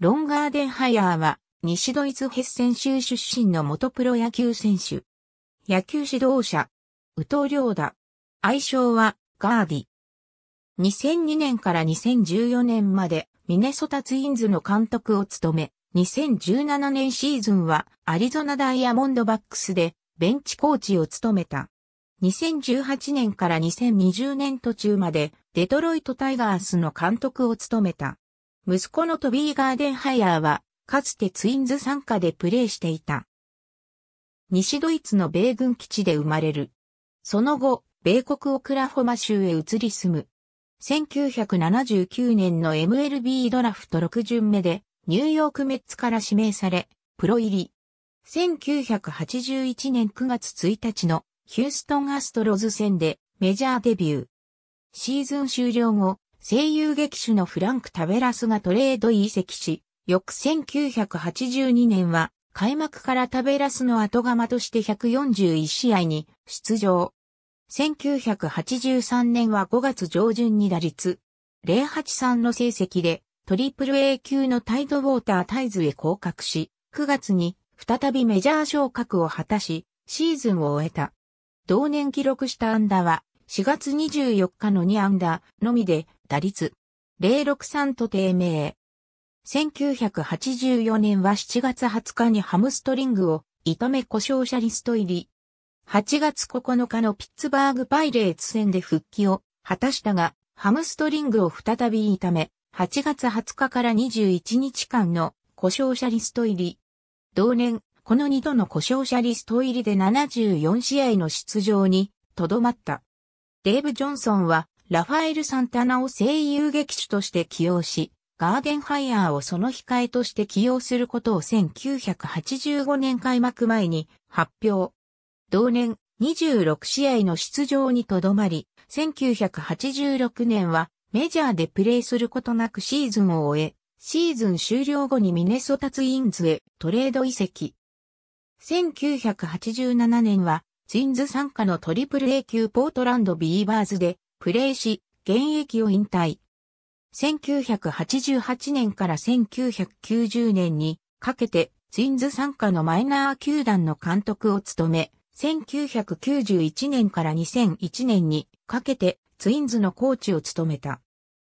ロンガーデンハイアーは、西ドイツヘッセン州出身の元プロ野球選手。野球指導者、宇藤良だ。愛称は、ガーディ。2002年から2014年まで、ミネソタツインズの監督を務め、2017年シーズンは、アリゾナダイヤモンドバックスで、ベンチコーチを務めた。2018年から2020年途中まで、デトロイトタイガースの監督を務めた。息子のトビー・ガーデンハイヤーは、かつてツインズ参加でプレーしていた。西ドイツの米軍基地で生まれる。その後、米国オクラホマ州へ移り住む。1979年の MLB ドラフト6巡目で、ニューヨークメッツから指名され、プロ入り。1981年9月1日のヒューストンアストロズ戦でメジャーデビュー。シーズン終了後、声優劇種のフランク・タベラスがトレード移籍し、翌1982年は開幕からタベラスの後釜として141試合に出場。1983年は5月上旬に打率083の成績でトリプル A 級のタイドウォータータイズへ降格し、9月に再びメジャー昇格を果たし、シーズンを終えた。同年記録した安打は4月24日の2安打のみで打率。063と低迷。1984年は7月20日にハムストリングを痛め故障者リスト入り。8月9日のピッツバーグパイレーツ戦で復帰を果たしたが、ハムストリングを再び痛め、8月20日から21日間の故障者リスト入り。同年、この2度の故障者リスト入りで74試合の出場にとどまった。デーブ・ジョンソンはラファエル・サンタナを声優劇手として起用し、ガーデンハイヤーをその控えとして起用することを1985年開幕前に発表。同年26試合の出場にとどまり、1986年はメジャーでプレーすることなくシーズンを終え、シーズン終了後にミネソタツインズへトレード移籍。1987年はツインズ参加のトリプル A 級ポートランドビーバーズでプレーし、現役を引退。1988年から1990年にかけてツインズ参加のマイナー球団の監督を務め、1991年から2001年にかけてツインズのコーチを務めた。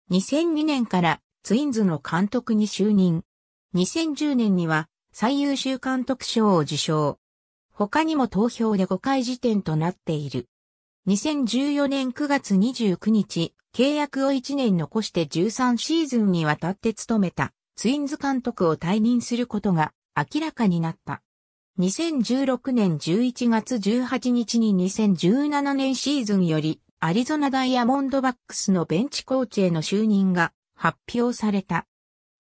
2002年からツインズの監督に就任。2010年には最優秀監督賞を受賞。他にも投票で5回時点となっている。2014年9月29日、契約を1年残して13シーズンにわたって務めた、ツインズ監督を退任することが明らかになった。2016年11月18日に2017年シーズンより、アリゾナダイヤモンドバックスのベンチコーチへの就任が発表された。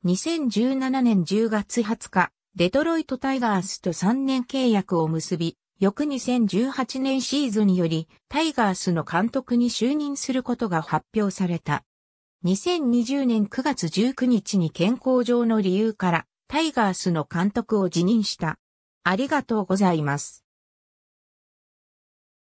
2017年10月20日、デトロイトタイガースと3年契約を結び、翌2018年シーズンよりタイガースの監督に就任することが発表された。2020年9月19日に健康上の理由からタイガースの監督を辞任した。ありがとうございます。